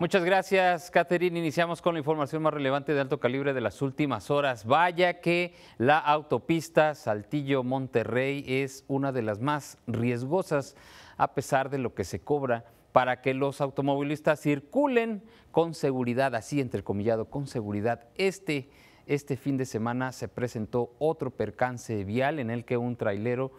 Muchas gracias, Catherine. Iniciamos con la información más relevante de alto calibre de las últimas horas. Vaya que la autopista Saltillo-Monterrey es una de las más riesgosas, a pesar de lo que se cobra para que los automovilistas circulen con seguridad, así entre comillado, con seguridad. Este, este fin de semana se presentó otro percance vial en el que un trailero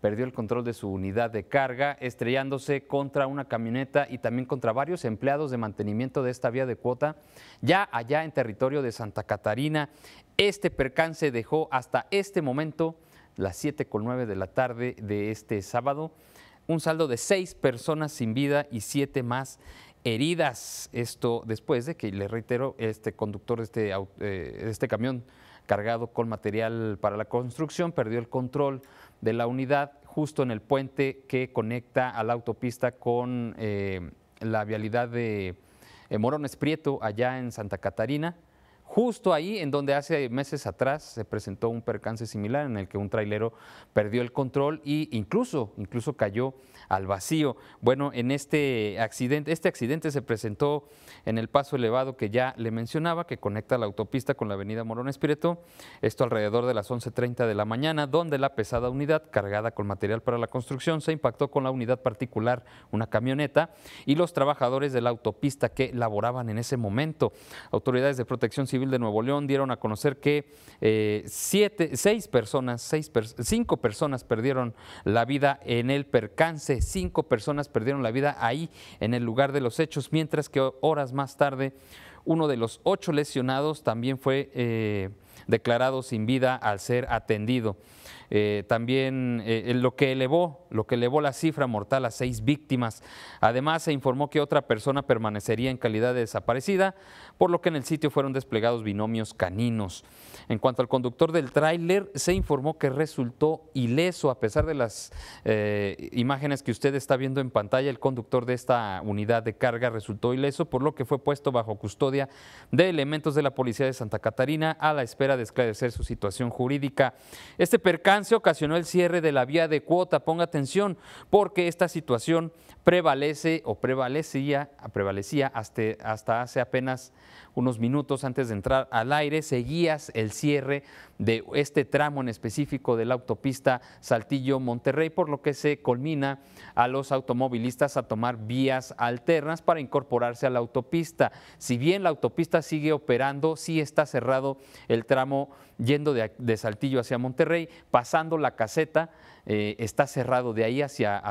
perdió el control de su unidad de carga, estrellándose contra una camioneta y también contra varios empleados de mantenimiento de esta vía de cuota, ya allá en territorio de Santa Catarina. Este percance dejó hasta este momento, las siete con 9 de la tarde de este sábado, un saldo de seis personas sin vida y siete más heridas. Esto después de que, le reitero, este conductor de este, eh, este camión cargado con material para la construcción, perdió el control de la unidad justo en el puente que conecta a la autopista con eh, la vialidad de eh, Morones Prieto, allá en Santa Catarina justo ahí en donde hace meses atrás se presentó un percance similar en el que un trailero perdió el control e incluso, incluso cayó al vacío. Bueno, en este accidente, este accidente se presentó en el paso elevado que ya le mencionaba, que conecta la autopista con la avenida Morón Espíritu, esto alrededor de las 11.30 de la mañana, donde la pesada unidad cargada con material para la construcción se impactó con la unidad particular, una camioneta, y los trabajadores de la autopista que laboraban en ese momento. Autoridades de protección civil de Nuevo León dieron a conocer que eh, siete, seis personas, seis cinco personas perdieron la vida en el percance, cinco personas perdieron la vida ahí en el lugar de los hechos, mientras que horas más tarde uno de los ocho lesionados también fue eh, declarado sin vida al ser atendido. Eh, también eh, lo que elevó, lo que elevó la cifra mortal a seis víctimas. Además, se informó que otra persona permanecería en calidad de desaparecida, por lo que en el sitio fueron desplegados binomios caninos. En cuanto al conductor del tráiler, se informó que resultó ileso, a pesar de las imágenes que usted está viendo en pantalla, el conductor de esta unidad de carga resultó ileso, por lo que fue puesto bajo custodia de elementos de la Policía de Santa Catarina a la espera de esclarecer su situación jurídica. Este percance ocasionó el cierre de la vía de cuota. Ponga atención porque esta situación prevalece o prevalecía, prevalecía hasta, hasta hace apenas unos minutos antes de entrar al aire. Seguías el cierre de este tramo en específico de la autopista Saltillo-Monterrey, por lo que se culmina a los automovilistas a tomar vías alternas para incorporarse a la autopista. Si bien la autopista sigue operando, sí está cerrado el tramo yendo de, Saltillo hacia Monterrey, pasando la caseta, eh, está cerrado, de ahí hacia,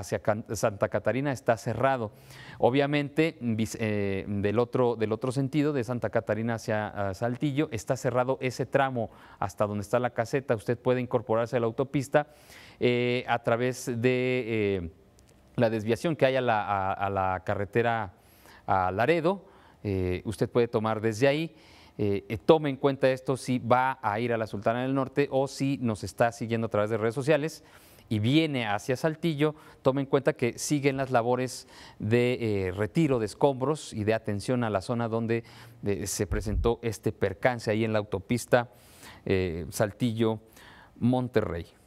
Santa Catarina está cerrado. Obviamente, eh, del, otro, sentido, de Santa Catarina hacia Saltillo, está cerrado ese tramo hasta donde está la caseta, usted puede incorporarse a la autopista eh, a través de la desviación que hay a la, a la carretera a Laredo eh, usted puede tomar desde ahí. Eh, eh, tome en cuenta esto si va a ir a la Sultana del Norte o si nos está siguiendo a través de redes sociales y viene hacia Saltillo, tome en cuenta que siguen las labores de retiro de escombros y de atención a la zona donde se presentó este percance ahí en la autopista Saltillo-Monterrey.